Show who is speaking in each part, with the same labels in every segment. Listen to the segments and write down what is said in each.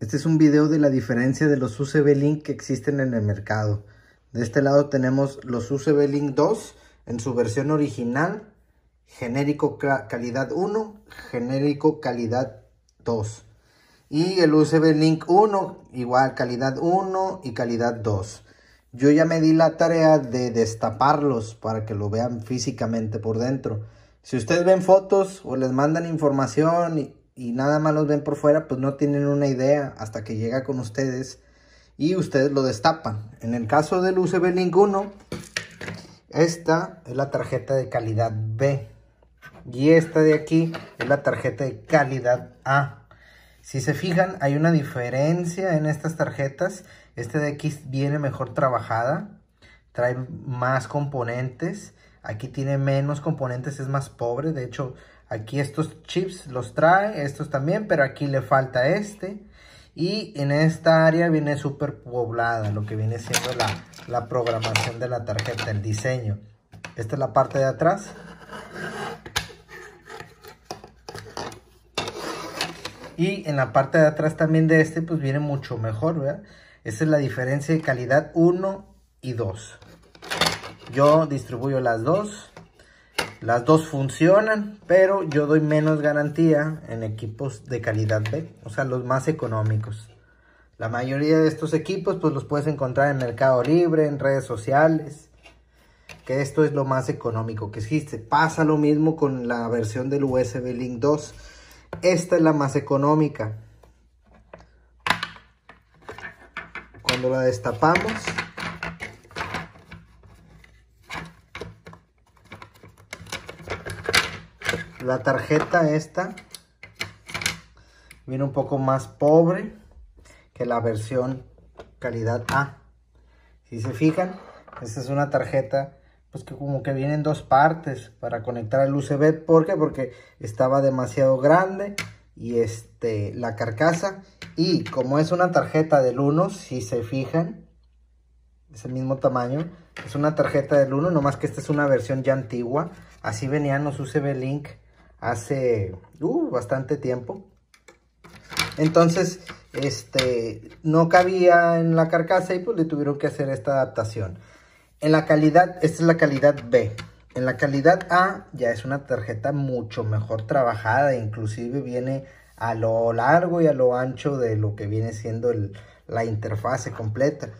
Speaker 1: Este es un video de la diferencia de los USB Link que existen en el mercado. De este lado tenemos los USB Link 2 en su versión original, genérico calidad 1, genérico calidad 2. Y el USB Link 1, igual calidad 1 y calidad 2. Yo ya me di la tarea de destaparlos para que lo vean físicamente por dentro. Si ustedes ven fotos o les mandan información y nada más los ven por fuera, pues no tienen una idea hasta que llega con ustedes y ustedes lo destapan. En el caso del USB ninguno, esta es la tarjeta de calidad B y esta de aquí es la tarjeta de calidad A. Si se fijan, hay una diferencia en estas tarjetas. Esta de aquí viene mejor trabajada, trae más componentes. Aquí tiene menos componentes, es más pobre. De hecho, Aquí estos chips los trae, estos también, pero aquí le falta este. Y en esta área viene súper poblada, lo que viene siendo la, programación de la tarjeta, el diseño. Esta es la parte de atrás. Y en la parte de atrás también de este, pues viene mucho mejor, ¿verdad? Esa es la diferencia de calidad 1 y 2. Yo distribuyo las dos. Las dos funcionan, pero yo doy menos garantía en equipos de calidad B, o sea, los más económicos. La mayoría de estos equipos pues los puedes encontrar en Mercado Libre, en redes sociales, que esto es lo más económico que existe. Pasa lo mismo con la versión del USB Link 2. Esta es la más económica. Cuando la destapamos, La tarjeta esta viene un poco más pobre que la versión calidad A. Si se fijan, esta es una tarjeta pues que como que viene en dos partes para conectar al USB. ¿Por qué? Porque estaba demasiado grande y este la carcasa. Y como es una tarjeta del 1, si se fijan, es el mismo tamaño. Es una tarjeta del 1, nomás que esta es una versión ya antigua. Así venían los USB Link hace uh, bastante tiempo. Entonces, este, no cabía en la carcasa y pues le tuvieron que hacer esta adaptación. En la calidad, esta es la calidad B. En la calidad A ya es una tarjeta mucho mejor trabajada, inclusive viene a lo largo y a lo ancho de lo que viene siendo la interfase completa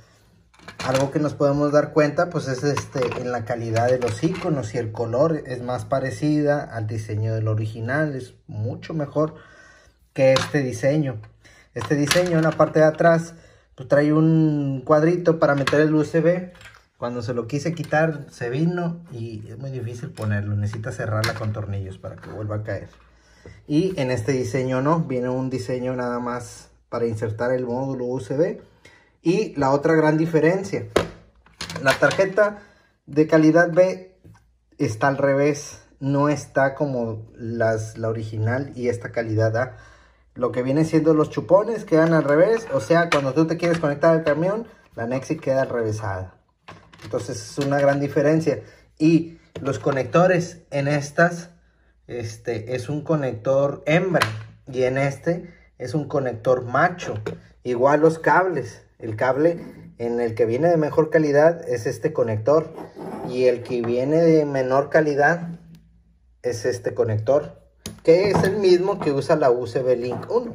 Speaker 1: algo que nos podemos dar cuenta pues es este en la calidad de los iconos y el color es más parecida al diseño del original es mucho mejor que este diseño este diseño en la parte de atrás pues, trae un cuadrito para meter el USB cuando se lo quise quitar se vino y es muy difícil ponerlo necesita cerrarla con tornillos para que vuelva a caer y en este diseño no viene un diseño nada más para insertar el módulo USB y la otra gran diferencia, la tarjeta de calidad B está al revés, no está como la original y esta calidad A. Lo que viene siendo los chupones quedan al revés, o sea, cuando tú te quieres conectar al camión, la Nexi queda al revésada Entonces es una gran diferencia. Y los conectores en estas, este es un conector hembra y en este es un conector macho. Igual los cables, el cable en el que viene de mejor calidad es este conector y el que viene de menor calidad es este conector que es el mismo que usa la USB Link 1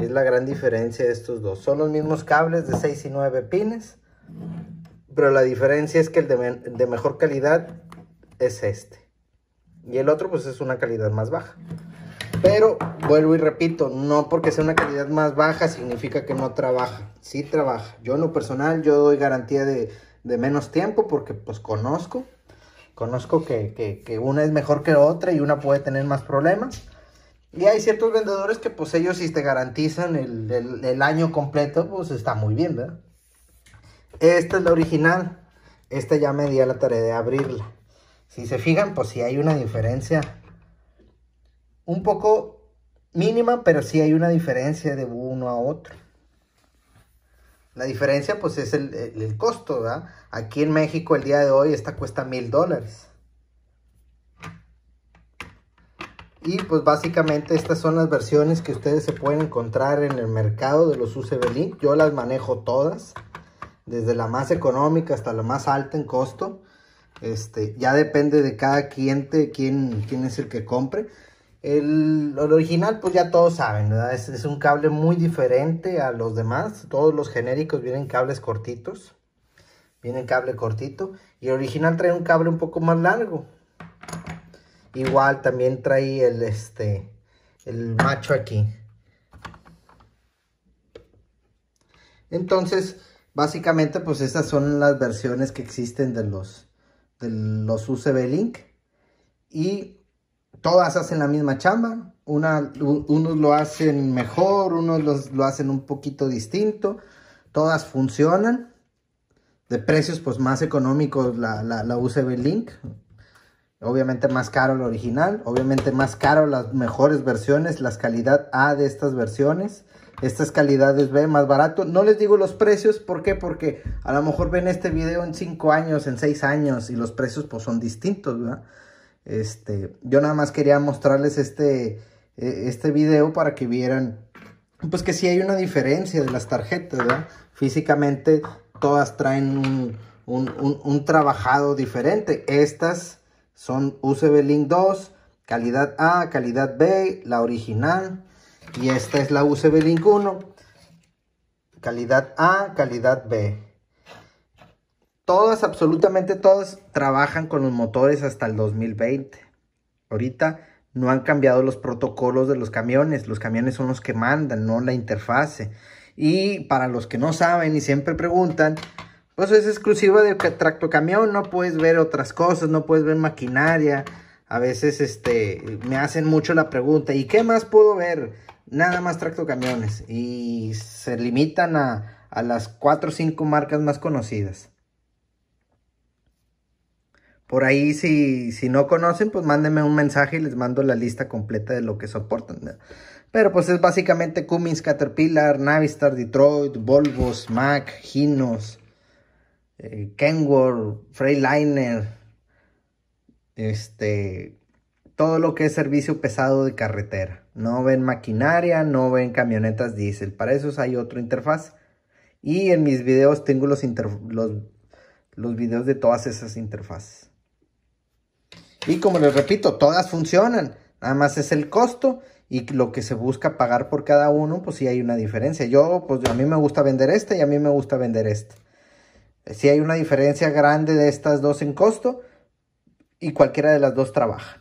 Speaker 1: es la gran diferencia de estos dos son los mismos cables de 6 y 9 pines pero la diferencia es que el de mejor calidad es este y el otro pues es una calidad más baja pero vuelvo y repito, no porque sea una calidad más baja significa que no trabaja. Sí trabaja. Yo en lo personal, yo doy garantía de, menos tiempo porque pues conozco. Conozco que, una es mejor que otra y una puede tener más problemas. Y hay ciertos vendedores que pues ellos si te garantizan el, año completo, pues está muy bien, ¿verdad? Esta es la original. Esta ya me di la tarea de abrirla. Si se fijan, pues si hay una diferencia un poco mínima, pero sí hay una diferencia de uno a otro. La diferencia pues es el, costo, ¿verdad? Aquí en México el día de hoy esta cuesta mil dólares. Y pues básicamente estas son las versiones que ustedes se pueden encontrar en el mercado de los UCB Link. Yo las manejo todas, desde la más económica hasta la más alta en costo. Este, ya depende de cada cliente quién es el que compre. El, original, pues ya todos saben, ¿verdad? Es, un cable muy diferente a los demás. Todos los genéricos vienen cables cortitos. Vienen cable cortito. Y el original trae un cable un poco más largo. Igual también trae el, este, el macho aquí. Entonces, básicamente, pues estas son las versiones que existen de los, de los USB Link. Y todas hacen la misma chamba. unos lo hacen mejor, unos lo hacen un poquito distinto. Todas funcionan. De precios pues más económicos la, la, UCB Link. Obviamente más caro el original. Obviamente más caro las mejores versiones. Las calidad A de estas versiones. Estas calidades B más barato. No les digo los precios. ¿Por qué? Porque a lo mejor ven este video en 5 años, en 6 años. Y los precios pues son distintos, ¿verdad? Este, yo nada más quería mostrarles este, e, este video para que vieran, pues que si hay una diferencia de las tarjetas, Físicamente todas traen un, trabajado diferente. Estas son USB Link 2, calidad A, calidad B, la original. Y esta es la USB Link 1, calidad A, calidad B todas, absolutamente todas, trabajan con los motores hasta el 2020. Ahorita no han cambiado los protocolos de los camiones, los camiones son los que mandan, no la interfase. Y para los que no saben y siempre preguntan, pues es exclusiva de tractocamión, no puedes ver otras cosas, no puedes ver maquinaria. A veces este, me hacen mucho la pregunta, ¿y qué más puedo ver? Nada más tractocamiones y se limitan a, a las 4 o 5 marcas más conocidas. Por ahí, si, si no conocen, pues mándenme un mensaje y les mando la lista completa de lo que soportan. Pero pues es básicamente Cummins, Caterpillar, Navistar, Detroit, Volvos, Mac, Ginos, eh, Kenworth, Freightliner, este, todo lo que es servicio pesado de carretera. No ven maquinaria, no ven camionetas diésel. Para eso hay otra interfaz. Y en mis videos tengo los, los, los videos de todas esas interfaces. Y como les repito, todas funcionan. Nada más es el costo y lo que se busca pagar por cada uno, pues sí hay una diferencia. Yo, pues a mí me gusta vender esta y a mí me gusta vender esta. Sí hay una diferencia grande de estas dos en costo y cualquiera de las dos trabaja.